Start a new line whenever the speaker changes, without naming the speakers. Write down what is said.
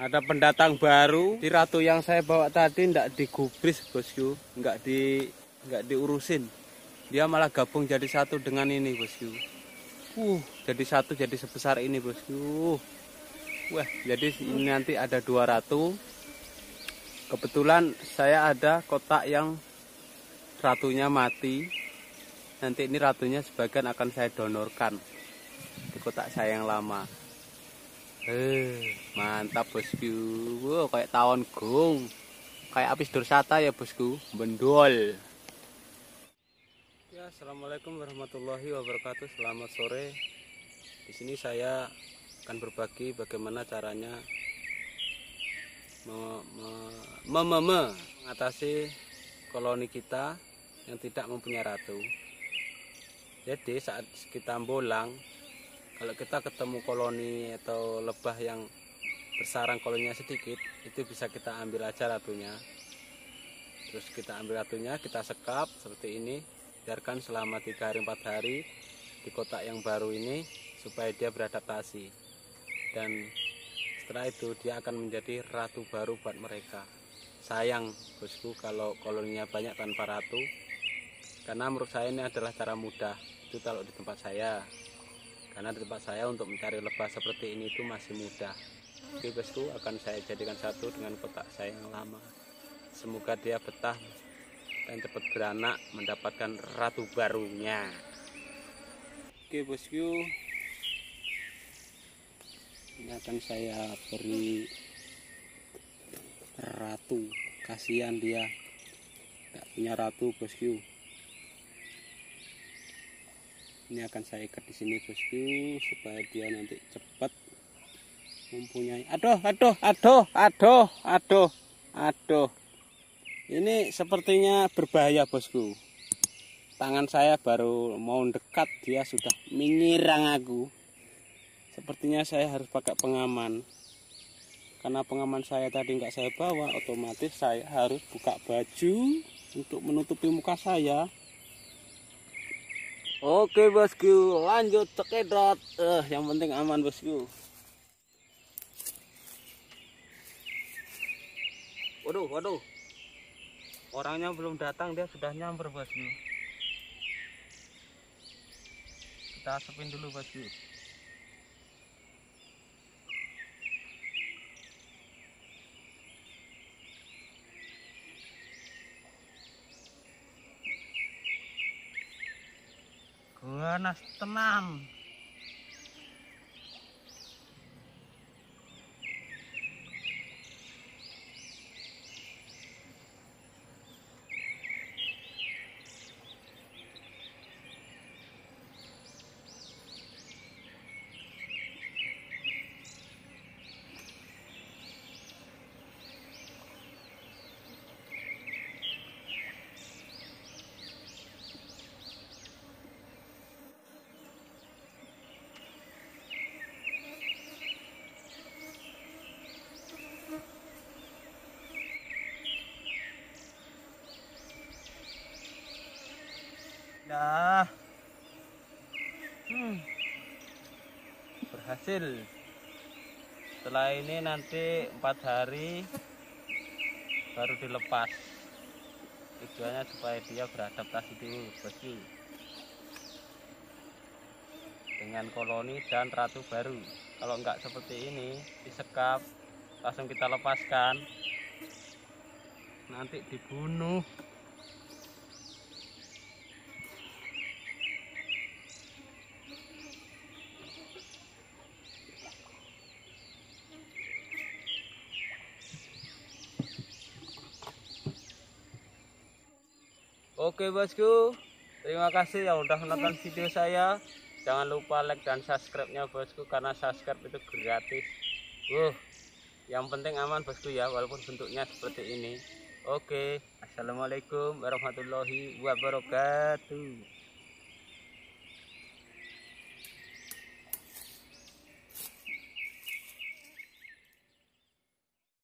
Ada pendatang baru, di ratu yang saya bawa tadi tidak digubris bosku, Enggak di nggak diurusin. Dia malah gabung jadi satu dengan ini bosku. Uh, jadi satu jadi sebesar ini bosku. Wah, jadi ini nanti ada dua ratu. Kebetulan saya ada kotak yang ratunya mati. Nanti ini ratunya sebagian akan saya donorkan di kotak saya yang lama. Eh, mantap bosku. Wow, kayak tawon gong. Kayak habis turisata ya bosku. Bendol. Ya, assalamualaikum warahmatullahi wabarakatuh. Selamat sore. Di sini saya akan berbagi bagaimana caranya me, me, me, mengatasi koloni kita yang tidak mempunyai ratu. Jadi saat kita bolang kalau kita ketemu koloni atau lebah yang bersarang koloninya sedikit itu bisa kita ambil aja ratunya terus kita ambil ratunya kita sekap seperti ini biarkan selama tiga hari empat hari di kotak yang baru ini supaya dia beradaptasi dan setelah itu dia akan menjadi ratu baru buat mereka sayang bosku kalau koloninya banyak tanpa ratu karena menurut saya ini adalah cara mudah itu kalau di tempat saya karena di tempat saya untuk mencari lebah seperti ini itu masih mudah bosku akan saya jadikan satu dengan kotak saya yang lama semoga dia betah dan cepat beranak mendapatkan ratu barunya oke bosku ini akan saya beri ratu kasihan dia tidak punya ratu bosku ini akan saya ikat di sini bosku supaya dia nanti cepat mempunyai aduh aduh aduh aduh aduh aduh ini sepertinya berbahaya bosku tangan saya baru mau dekat dia sudah menyerang aku sepertinya saya harus pakai pengaman karena pengaman saya tadi nggak saya bawa otomatis saya harus buka baju untuk menutupi muka saya Oke bosku, lanjut cekedot. Eh, yang penting aman bosku. Waduh, waduh. Orangnya belum datang, dia sudah nyamper bosku. Kita sepin dulu bosku. ganas tenan ya, Hmm. Berhasil. Setelah ini nanti empat hari baru dilepas. Tujuannya supaya dia beradaptasi dulu besi dengan koloni dan ratu baru. Kalau enggak seperti ini, disekap, langsung kita lepaskan. Nanti dibunuh. Oke bosku, terima kasih yang udah menonton video saya. Jangan lupa like dan subscribe-nya bosku karena subscribe itu gratis. Wuh, yang penting aman bosku ya walaupun bentuknya seperti ini. Oke, assalamualaikum warahmatullahi wabarakatuh.